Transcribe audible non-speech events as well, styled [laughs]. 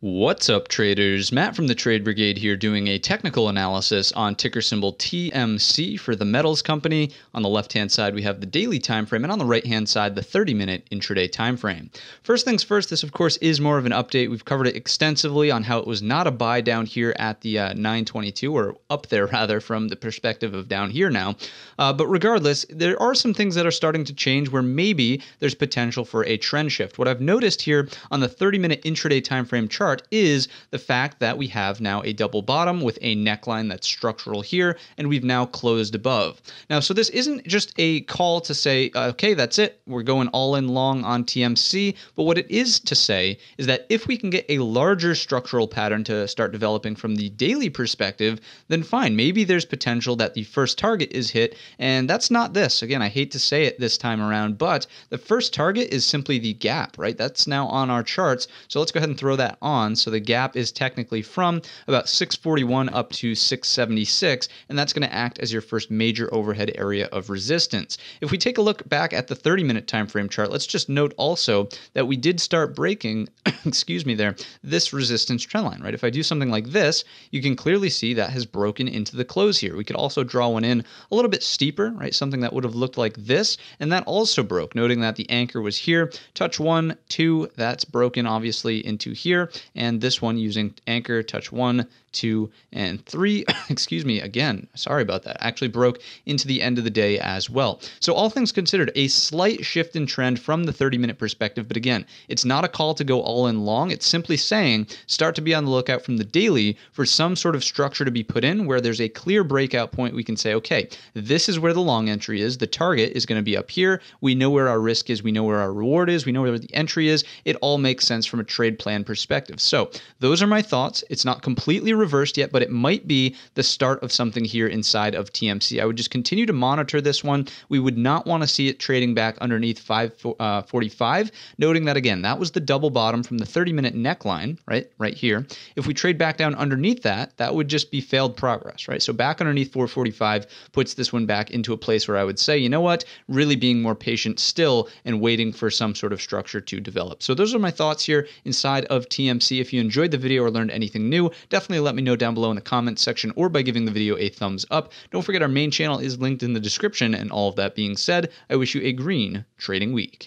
What's up, traders? Matt from the Trade Brigade here doing a technical analysis on ticker symbol TMC for the metals company. On the left hand side, we have the daily time frame, and on the right hand side, the 30 minute intraday time frame. First things first, this, of course, is more of an update. We've covered it extensively on how it was not a buy down here at the uh, 922, or up there [laughs] rather, from the perspective of down here now. Uh, but regardless, there are some things that are starting to change where maybe there's potential for a trend shift. What I've noticed here on the 30 minute intraday time frame chart chart is the fact that we have now a double bottom with a neckline that's structural here, and we've now closed above. Now, so this isn't just a call to say, uh, okay, that's it, we're going all in long on TMC, but what it is to say is that if we can get a larger structural pattern to start developing from the daily perspective, then fine, maybe there's potential that the first target is hit, and that's not this. Again, I hate to say it this time around, but the first target is simply the gap, right? That's now on our charts, so let's go ahead and throw that on on. So the gap is technically from about 641 up to 676, and that's going to act as your first major overhead area of resistance. If we take a look back at the 30 minute time frame chart, let's just note also that we did start breaking, [coughs] excuse me there, this resistance trend line, right? If I do something like this, you can clearly see that has broken into the close here. We could also draw one in a little bit steeper, right? Something that would have looked like this, and that also broke, noting that the anchor was here. Touch one, two, that's broken obviously into here, and this one using Anchor Touch 1, 2, and 3. [coughs] Excuse me, again, sorry about that. Actually broke into the end of the day as well. So, all things considered, a slight shift in trend from the 30 minute perspective, but again, it's not a call to go all in long. It's simply saying start to be on the lookout from the daily for some sort of structure to be put in where there's a clear breakout point we can say, okay, this is where the long entry is. The target is going to be up here. We know where our risk is. We know where our reward is. We know where the entry is. It all makes sense from a trade plan perspective. So, those are my thoughts. It's not completely reversed yet, but it might be the start of something here inside of TMC. I would just continue to monitor this one. We would not want to see it trading back underneath 545, uh, noting that again, that was the double bottom from the 30 minute neckline, right? Right here. If we trade back down underneath that, that would just be failed progress, right? So, back underneath 445 puts this one back into a place where I would say, you know what, really being more patient still and waiting for some sort of structure to develop. So, those are my thoughts here inside of TMC see if you enjoyed the video or learned anything new. Definitely let me know down below in the comments section or by giving the video a thumbs up. Don't forget our main channel is linked in the description, and all of that being said, I wish you a green trading week.